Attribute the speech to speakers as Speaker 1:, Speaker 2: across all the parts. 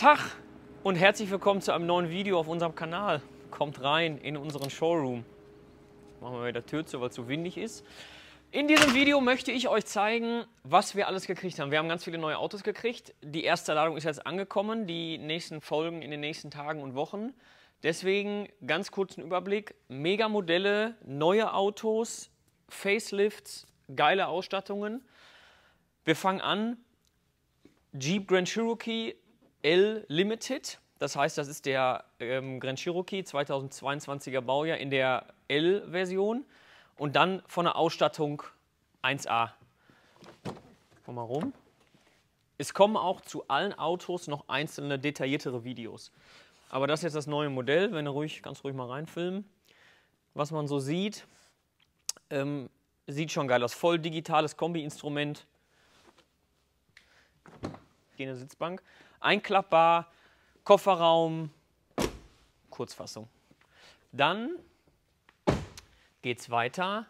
Speaker 1: Tag und herzlich willkommen zu einem neuen Video auf unserem Kanal. Kommt rein in unseren Showroom. Machen wir wieder Tür zu, weil es so windig ist. In diesem Video möchte ich euch zeigen, was wir alles gekriegt haben. Wir haben ganz viele neue Autos gekriegt. Die erste Ladung ist jetzt angekommen, die nächsten Folgen in den nächsten Tagen und Wochen. Deswegen ganz kurzen Überblick. Mega Modelle, neue Autos, Facelifts, geile Ausstattungen. Wir fangen an. Jeep Grand Cherokee L Limited. Das heißt, das ist der ähm, Grand Cherokee 2022er Baujahr in der L-Version und dann von der Ausstattung 1A. Komm mal rum. Es kommen auch zu allen Autos noch einzelne detailliertere Videos. Aber das ist jetzt das neue Modell, wenn ihr ruhig, ganz ruhig mal reinfilmen. Was man so sieht, ähm, sieht schon geil aus. Voll digitales Kombi-Instrument. Gene Sitzbank einklappbar, Kofferraum, Kurzfassung. Dann geht es weiter.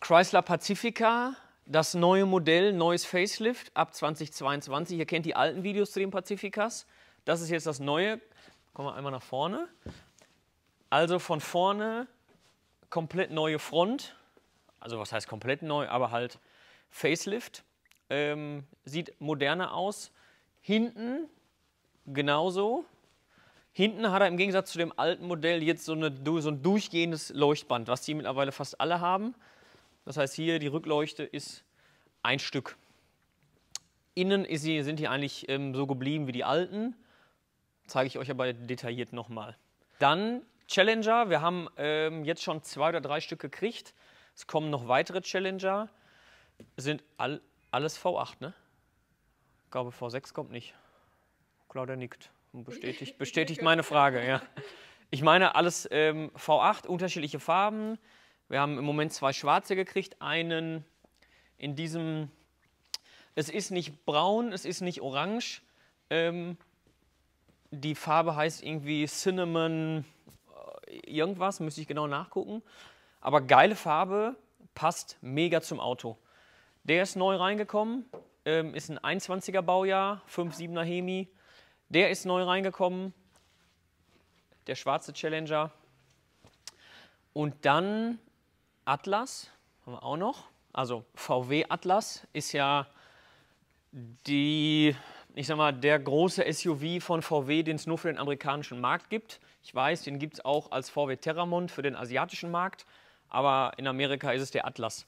Speaker 1: Chrysler Pacifica, das neue Modell, neues Facelift ab 2022. Ihr kennt die alten Videos zu den Pacificas. Das ist jetzt das neue. Kommen wir einmal nach vorne. Also von vorne komplett neue Front. Also was heißt komplett neu, aber halt Facelift. Ähm, sieht moderner aus. Hinten genauso. Hinten hat er im Gegensatz zu dem alten Modell jetzt so, eine, so ein durchgehendes Leuchtband, was die mittlerweile fast alle haben. Das heißt, hier die Rückleuchte ist ein Stück. Innen sie, sind die eigentlich ähm, so geblieben wie die alten. Zeige ich euch aber detailliert nochmal. Dann Challenger. Wir haben ähm, jetzt schon zwei oder drei Stück gekriegt. Es kommen noch weitere Challenger. Sind all, alles V8, ne? glaube, V6 kommt nicht. Claudia nickt und bestätigt, bestätigt meine Frage. Ja. Ich meine, alles ähm, V8, unterschiedliche Farben. Wir haben im Moment zwei schwarze gekriegt, einen in diesem, es ist nicht braun, es ist nicht orange. Ähm, die Farbe heißt irgendwie Cinnamon äh, irgendwas, müsste ich genau nachgucken. Aber geile Farbe, passt mega zum Auto. Der ist neu reingekommen, ähm, ist ein 21er Baujahr, 5,7er Hemi. Der ist neu reingekommen, der schwarze Challenger. Und dann Atlas, haben wir auch noch. Also VW Atlas ist ja die, ich sag mal, der große SUV von VW, den es nur für den amerikanischen Markt gibt. Ich weiß, den gibt es auch als VW Terramont für den asiatischen Markt, aber in Amerika ist es der Atlas.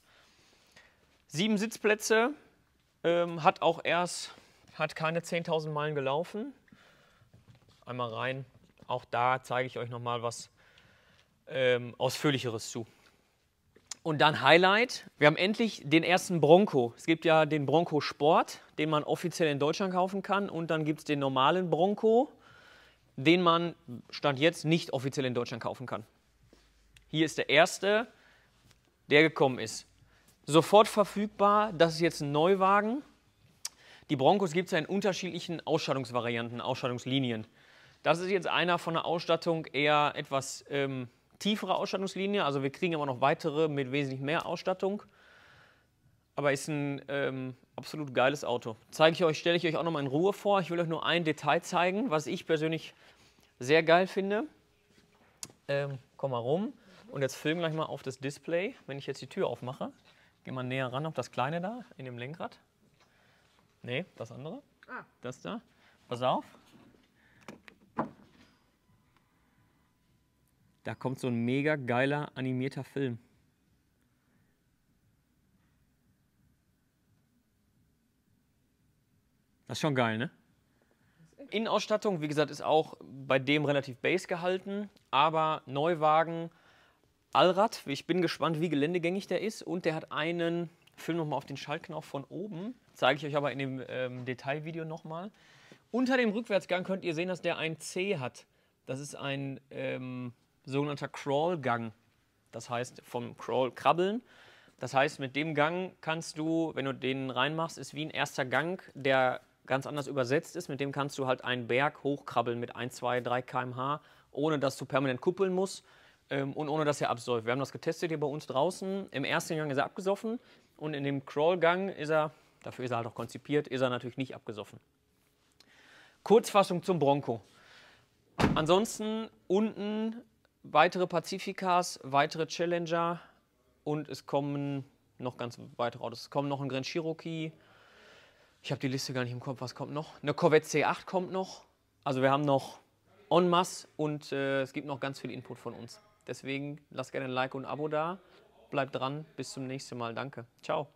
Speaker 1: Sieben Sitzplätze, ähm, hat auch erst, hat keine 10.000 Meilen gelaufen. Einmal rein. Auch da zeige ich euch nochmal was ähm, Ausführlicheres zu. Und dann Highlight. Wir haben endlich den ersten Bronco. Es gibt ja den Bronco Sport, den man offiziell in Deutschland kaufen kann. Und dann gibt es den normalen Bronco, den man Stand jetzt nicht offiziell in Deutschland kaufen kann. Hier ist der erste, der gekommen ist sofort verfügbar. Das ist jetzt ein Neuwagen. Die Broncos gibt es ja in unterschiedlichen Ausstattungsvarianten, Ausstattungslinien. Das ist jetzt einer von der Ausstattung eher etwas ähm, tiefere Ausstattungslinie. Also wir kriegen aber noch weitere mit wesentlich mehr Ausstattung. Aber ist ein ähm, absolut geiles Auto. Zeige ich euch, stelle ich euch auch nochmal in Ruhe vor. Ich will euch nur ein Detail zeigen, was ich persönlich sehr geil finde. Ähm, komm mal rum. Und jetzt filmen gleich mal auf das Display, wenn ich jetzt die Tür aufmache. Geh mal näher ran auf das kleine da in dem Lenkrad. Nee, das andere. Ah. Das da. Pass auf. Da kommt so ein mega geiler animierter Film. Das ist schon geil, ne? Innenausstattung, wie gesagt, ist auch bei dem relativ base gehalten, aber Neuwagen Allrad. Ich bin gespannt, wie geländegängig der ist. Und der hat einen, Film nochmal auf den Schaltknopf von oben. Zeige ich euch aber in dem ähm, Detailvideo nochmal. Unter dem Rückwärtsgang könnt ihr sehen, dass der ein C hat. Das ist ein ähm, sogenannter Crawlgang. Das heißt, vom Crawl krabbeln. Das heißt, mit dem Gang kannst du, wenn du den reinmachst, ist wie ein erster Gang, der ganz anders übersetzt ist. Mit dem kannst du halt einen Berg hochkrabbeln mit 1, 2, 3 km/h, ohne dass du permanent kuppeln musst ähm, und ohne dass er absäuft. Wir haben das getestet hier bei uns draußen. Im ersten Gang ist er abgesoffen und in dem Crawl-Gang ist er, dafür ist er halt auch konzipiert, ist er natürlich nicht abgesoffen. Kurzfassung zum Bronco. Ansonsten unten weitere Pacificas, weitere Challenger und es kommen noch ganz weitere Autos. Es kommen noch ein Grand Cherokee. Ich habe die Liste gar nicht im Kopf, was kommt noch? Eine Corvette C8 kommt noch. Also wir haben noch en masse und äh, es gibt noch ganz viel Input von uns. Deswegen lasst gerne ein Like und ein Abo da. Bleibt dran, bis zum nächsten Mal. Danke. Ciao.